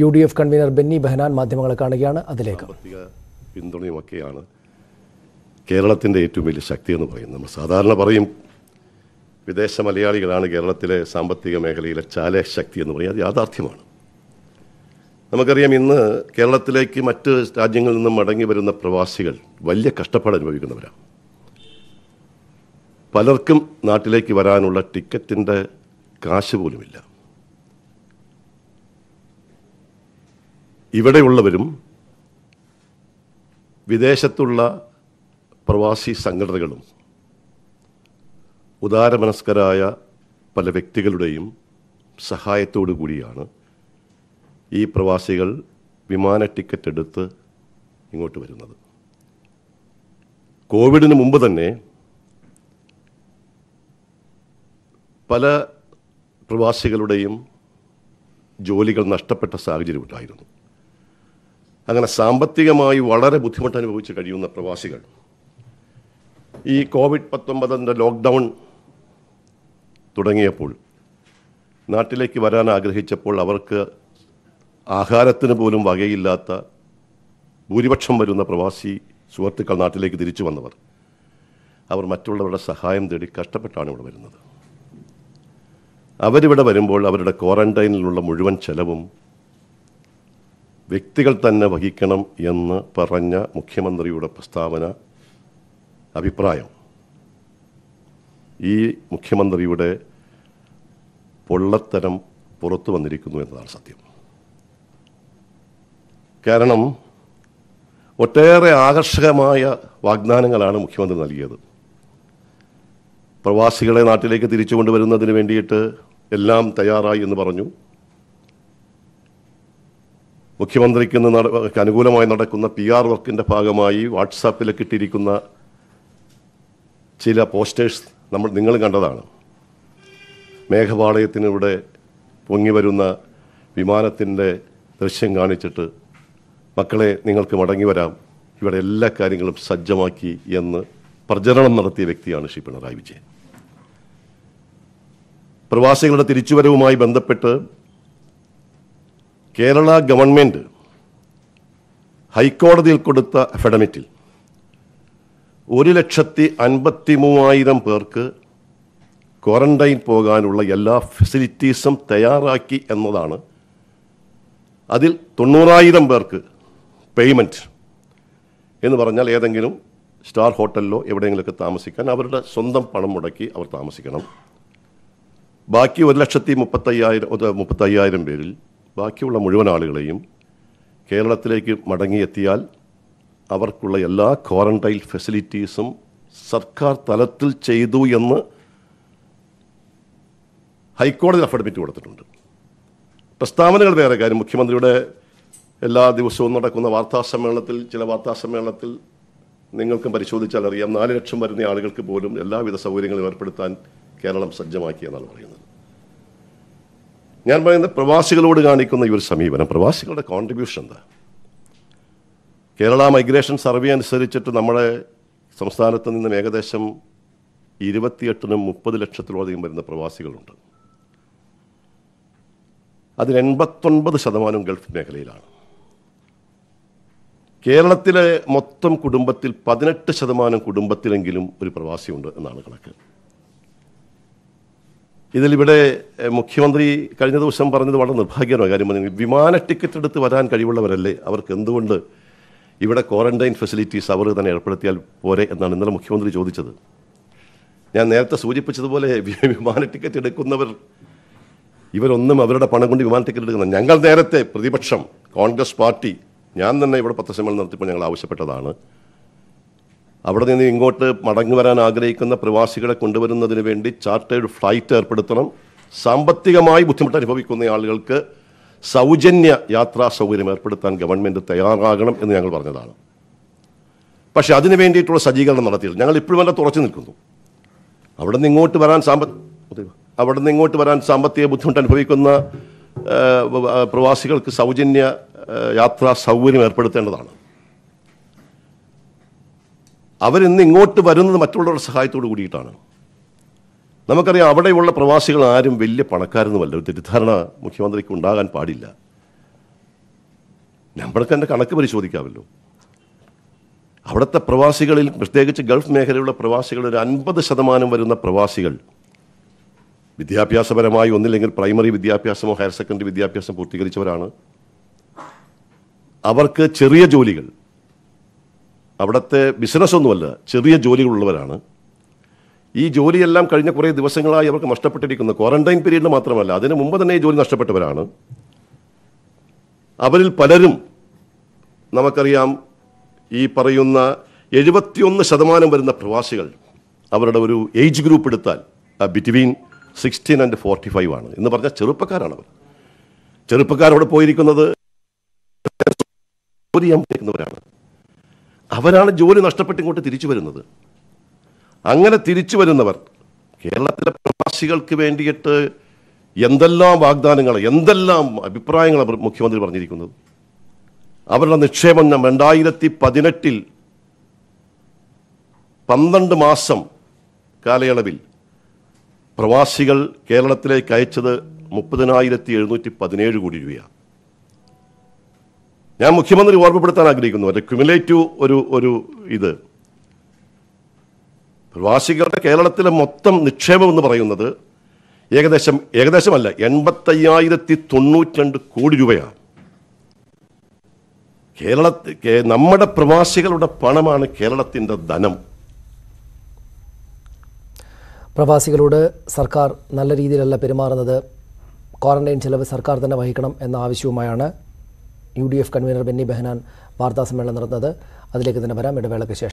U D F convener Benny Behanan മാധ്യമങ്ങളെ കാണുകയാണ് അതിലേക്ക് പിന്തുണയുമൊക്കെയാണ് കേരളത്തിൻ്റെ ഏറ്റവും വലിയ ശക്തി എന്ന് പറയും നമ്മൾ സാധാരണ പറയും വിദേശ മലയാളികളാണ് കേരളത്തിലെ സാമ്പത്തിക മേഖലയിലെ ചാല ശക്തി എന്ന് പറയും അത് യാഥാർത്ഥ്യമാണ് നമുക്കറിയാം ഇന്ന് കേരളത്തിലേക്ക് മറ്റ് രാജ്യങ്ങളിൽ നിന്നും മടങ്ങി വരുന്ന പ്രവാസികൾ വലിയ കഷ്ടപ്പാട് അനുഭവിക്കുന്നവരാണ് പലർക്കും നാട്ടിലേക്ക് വരാനുള്ള ടിക്കറ്റിൻ്റെ കാശ് പോലുമില്ല ഇവിടെയുള്ളവരും വിദേശത്തുള്ള പ്രവാസി സംഘടനകളും ഉദാരമനസ്കരായ പല വ്യക്തികളുടെയും സഹായത്തോടു കൂടിയാണ് ഈ പ്രവാസികൾ വിമാന ടിക്കറ്റ് എടുത്ത് ഇങ്ങോട്ട് വരുന്നത് കോവിഡിന് മുമ്പ് തന്നെ പല പ്രവാസികളുടെയും ജോലികൾ നഷ്ടപ്പെട്ട സാഹചര്യമുണ്ടായിരുന്നു അങ്ങനെ സാമ്പത്തികമായി വളരെ ബുദ്ധിമുട്ട് അനുഭവിച്ച് കഴിയുന്ന പ്രവാസികൾ ഈ കോവിഡ് പത്തൊമ്പതിൻ്റെ ലോക്ക്ഡൗൺ തുടങ്ങിയപ്പോൾ നാട്ടിലേക്ക് വരാൻ ആഗ്രഹിച്ചപ്പോൾ അവർക്ക് ആഹാരത്തിന് പോലും വകയില്ലാത്ത ഭൂരിപക്ഷം വരുന്ന പ്രവാസി സുഹൃത്തുക്കൾ നാട്ടിലേക്ക് തിരിച്ചു വന്നവർ അവർ മറ്റുള്ളവരുടെ സഹായം തേടി കഷ്ടപ്പെട്ടാണ് ഇവിടെ വരുന്നത് അവരിവിടെ വരുമ്പോൾ അവരുടെ ക്വാറന്റൈനിലുള്ള മുഴുവൻ ചെലവും വ്യക്തികൾ തന്നെ വഹിക്കണം എന്ന് പറഞ്ഞ മുഖ്യമന്ത്രിയുടെ പ്രസ്താവന അഭിപ്രായം ഈ മുഖ്യമന്ത്രിയുടെ പൊള്ളത്തരം പുറത്തു വന്നിരിക്കുന്നു എന്നതാണ് സത്യം കാരണം ഒട്ടേറെ ആകർഷകമായ വാഗ്ദാനങ്ങളാണ് മുഖ്യമന്ത്രി നൽകിയത് പ്രവാസികളെ നാട്ടിലേക്ക് തിരിച്ചു കൊണ്ടുവരുന്നതിന് വേണ്ടിയിട്ട് എല്ലാം തയ്യാറായി എന്ന് പറഞ്ഞു മുഖ്യമന്ത്രിക്ക് അനുകൂലമായി നടക്കുന്ന പി ആർ വർക്കിൻ്റെ ഭാഗമായി വാട്സാപ്പിൽ കിട്ടിയിരിക്കുന്ന ചില പോസ്റ്റേഴ്സ് നമ്മൾ നിങ്ങൾ കണ്ടതാണ് മേഘപാളയത്തിനിവിടെ പൊങ്ങി വരുന്ന വിമാനത്തിൻ്റെ ദൃശ്യം കാണിച്ചിട്ട് മക്കളെ നിങ്ങൾക്ക് മടങ്ങി വരാം ഇവിടെ എല്ലാ കാര്യങ്ങളും സജ്ജമാക്കി എന്ന് പ്രചരണം നടത്തിയ വ്യക്തിയാണ് ശ്രീ പിണറായി വിജയൻ പ്രവാസികളുടെ തിരിച്ചുവരവുമായി ബന്ധപ്പെട്ട് കേരള ഗവൺമെൻറ് ഹൈക്കോടതിയിൽ കൊടുത്ത അഫഡമിറ്റിൽ ഒരു ലക്ഷത്തി അൻപത്തി മൂവായിരം പേർക്ക് ക്വാറന്റൈൻ പോകാനുള്ള എല്ലാ ഫെസിലിറ്റീസും തയ്യാറാക്കി എന്നതാണ് അതിൽ തൊണ്ണൂറായിരം പേർക്ക് പേയ്മെൻറ്റ് എന്ന് പറഞ്ഞാൽ ഏതെങ്കിലും സ്റ്റാർ ഹോട്ടലിലോ എവിടെയെങ്കിലുമൊക്കെ താമസിക്കാൻ അവരുടെ സ്വന്തം പണം മുടക്കി അവർ താമസിക്കണം ബാക്കി ഒരു ലക്ഷത്തി മുപ്പത്തയ്യായിരം മുപ്പത്തയ്യായിരം പേരിൽ ബാക്കിയുള്ള മുഴുവൻ ആളുകളെയും കേരളത്തിലേക്ക് മടങ്ങിയെത്തിയാൽ അവർക്കുള്ള എല്ലാ ക്വാറന്റൈൻ ഫെസിലിറ്റീസും സർക്കാർ തലത്തിൽ ചെയ്തു എന്ന് ഹൈക്കോടതി അഫഡമിറ്റ് കൊടുത്തിട്ടുണ്ട് പ്രസ്താവനകൾ വേറെ കാര്യം മുഖ്യമന്ത്രിയുടെ എല്ലാ ദിവസവും നടക്കുന്ന വാർത്താ സമ്മേളനത്തിൽ ചില വാർത്താ സമ്മേളനത്തിൽ നിങ്ങൾക്കും പരിശോധിച്ചാൽ അറിയാം നാല് ലക്ഷം വരുന്ന ആളുകൾക്ക് പോലും എല്ലാവിധ സൗകര്യങ്ങളും ഏർപ്പെടുത്താൻ കേരളം സജ്ജമാക്കിയെന്നാണ് പറയുന്നത് ഞാൻ പറയുന്നത് പ്രവാസികളോട് കാണിക്കുന്ന ഈ ഒരു സമീപനം പ്രവാസികളുടെ കോൺട്രിബ്യൂഷൻ എന്താ കേരള മൈഗ്രേഷൻ സർവേ അനുസരിച്ചിട്ട് നമ്മുടെ സംസ്ഥാനത്ത് നിന്നും ഏകദേശം ഇരുപത്തിയെട്ടിനും മുപ്പത് ലക്ഷത്തിലധികം വരുന്ന പ്രവാസികളുണ്ട് അതിൽ എൺപത്തൊൻപത് ശതമാനം ഗൾഫ് മേഖലയിലാണ് കേരളത്തിലെ മൊത്തം കുടുംബത്തിൽ പതിനെട്ട് ശതമാനം കുടുംബത്തിലെങ്കിലും ഒരു പ്രവാസിയുണ്ട് എന്നാണ് കണക്ക് ഇതിലിവിടെ മുഖ്യമന്ത്രി കഴിഞ്ഞ ദിവസം പറഞ്ഞത് വളരെ നിർഭാഗ്യമാണ് കാര്യം വിമാന ടിക്കറ്റ് എടുത്ത് വരാൻ കഴിവുള്ളവരല്ലേ അവർക്ക് എന്തുകൊണ്ട് ഇവിടെ ക്വാറന്റൈൻ ഫെസിലിറ്റീസ് അവർ തന്നെ ഏർപ്പെടുത്തിയാൽ പോരെ എന്നാണ് ഇന്നലെ മുഖ്യമന്ത്രി ചോദിച്ചത് ഞാൻ നേരത്തെ സൂചിപ്പിച്ചതുപോലെ വിമാന ടിക്കറ്റ് എടുക്കുന്നവർ ഇവരൊന്നും അവരുടെ പണം കൊണ്ട് വിമാന ടിക്കറ്റ് എടുക്കുന്ന ഞങ്ങൾ നേരത്തെ പ്രതിപക്ഷം കോൺഗ്രസ് പാർട്ടി ഞാൻ തന്നെ ഇവിടെ പത്രസമ്മേളനം നടത്തിയപ്പോൾ ഞങ്ങൾ ആവശ്യപ്പെട്ടതാണ് അവിടെ നിന്ന് ഇങ്ങോട്ട് മടങ്ങി വരാൻ ആഗ്രഹിക്കുന്ന പ്രവാസികളെ കൊണ്ടുവരുന്നതിന് വേണ്ടി ചാർട്ടേഡ് ഫ്ലൈറ്റ് ഏർപ്പെടുത്തണം സാമ്പത്തികമായി ബുദ്ധിമുട്ട് അനുഭവിക്കുന്ന ആളുകൾക്ക് സൗജന്യ യാത്രാ സൗകര്യം ഏർപ്പെടുത്താൻ ഗവൺമെൻറ് തയ്യാറാകണം എന്ന് ഞങ്ങൾ പറഞ്ഞതാണ് പക്ഷേ അതിന് വേണ്ടിയിട്ടുള്ള സജ്ജീകരണം നടത്തിയില്ല ഞങ്ങൾ ഇപ്പോഴും വല്ല തുറച്ചു നിൽക്കുന്നു അവിടെ നിന്ന് ഇങ്ങോട്ട് വരാൻ സാമ്പത്തി അവിടെ നിന്ന് ഇങ്ങോട്ട് വരാൻ സാമ്പത്തിക ബുദ്ധിമുട്ട് അനുഭവിക്കുന്ന പ്രവാസികൾക്ക് സൗജന്യ യാത്രാ സൗകര്യം ഏർപ്പെടുത്തേണ്ടതാണ് അവരിന്ന് ഇങ്ങോട്ട് വരുന്നത് മറ്റുള്ളവരുടെ സഹായത്തോട് കൂടിയിട്ടാണ് നമുക്കറിയാം അവിടെയുള്ള പ്രവാസികൾ ആരും വലിയ പണക്കാരൊന്നുമല്ല ഒരു തെറ്റിദ്ധാരണ മുഖ്യമന്ത്രിക്ക് ഉണ്ടാകാൻ പാടില്ല നമ്മൾക്ക് എൻ്റെ കണക്ക് പരിശോധിക്കാമല്ലോ അവിടുത്തെ പ്രവാസികളിൽ പ്രത്യേകിച്ച് ഗൾഫ് മേഖലയിലുള്ള പ്രവാസികൾ ഒരു അൻപത് ശതമാനം വരുന്ന പ്രവാസികൾ വിദ്യാഭ്യാസപരമായി ഒന്നില്ലെങ്കിൽ പ്രൈമറി വിദ്യാഭ്യാസമോ ഹയർ സെക്കൻഡറി വിദ്യാഭ്യാസം പൂർത്തീകരിച്ചവരാണ് അവർക്ക് ചെറിയ ജോലികൾ അവിടുത്തെ ബിസിനസ്സൊന്നുമല്ല ചെറിയ ജോലികളുള്ളവരാണ് ഈ ജോലിയെല്ലാം കഴിഞ്ഞ കുറേ ദിവസങ്ങളായി അവർക്ക് നഷ്ടപ്പെട്ടിരിക്കുന്നു ക്വാറന്റൈൻ പീരീഡിൽ മാത്രമല്ല അതിന് മുമ്പ് തന്നെ ഈ ജോലി നഷ്ടപ്പെട്ടവരാണ് അവരിൽ പലരും നമുക്കറിയാം ഈ പറയുന്ന എഴുപത്തിയൊന്ന് ശതമാനം വരുന്ന പ്രവാസികൾ അവരുടെ ഒരു ഏജ് ഗ്രൂപ്പ് എടുത്താൽ between sixteen and forty five ആണ് എന്ന് പറഞ്ഞാൽ ചെറുപ്പക്കാരാണ് അവർ ചെറുപ്പക്കാരവിടെ പോയിരിക്കുന്നത് ജോലി ചെയ്യാൻ അവരാണ് ജോലി നഷ്ടപ്പെട്ട് ഇങ്ങോട്ട് തിരിച്ചു വരുന്നത് അങ്ങനെ തിരിച്ചു വരുന്നവർ കേരളത്തിലെ പ്രവാസികൾക്ക് വേണ്ടിയിട്ട് എന്തെല്ലാം വാഗ്ദാനങ്ങൾ എന്തെല്ലാം അഭിപ്രായങ്ങൾ മുഖ്യമന്ത്രി പറഞ്ഞിരിക്കുന്നത് അവരുടെ നിക്ഷേപം രണ്ടായിരത്തി പതിനെട്ടിൽ പന്ത്രണ്ട് മാസം കാലയളവിൽ പ്രവാസികൾ കേരളത്തിലേക്ക് അയച്ചത് മുപ്പതിനായിരത്തി എഴുന്നൂറ്റി പതിനേഴ് കോടി രൂപയാണ് ഞാൻ മുഖ്യമന്ത്രി ഓർമ്മപ്പെടുത്താൻ ആഗ്രഹിക്കുന്നു ഒരു ക്യുമുലേറ്റീവ് ഒരു ഒരു ഇത് പ്രവാസികളുടെ കേരളത്തിലെ മൊത്തം നിക്ഷേപം എന്ന് പറയുന്നത് ഏകദേശം ഏകദേശമല്ല എൺപത്തയ്യായിരത്തി തൊണ്ണൂറ്റിരണ്ട് കോടി രൂപയാണ് കേരളത്തിൽ നമ്മുടെ പ്രവാസികളുടെ പണമാണ് കേരളത്തിൻ്റെ ധനം പ്രവാസികളോട് സർക്കാർ നല്ല രീതിയിലല്ല പെരുമാറുന്നത് ക്വാറന്റൈൻ ചെലവ് സർക്കാർ തന്നെ വഹിക്കണം എന്ന ആവശ്യവുമായാണ് U D F convener Benny Behanan വാർത്താസമ്മേളനം നടന്നത് അതിലേക്ക് തന്നെ വരാം ഇടവേളയ്ക്ക് ശേഷം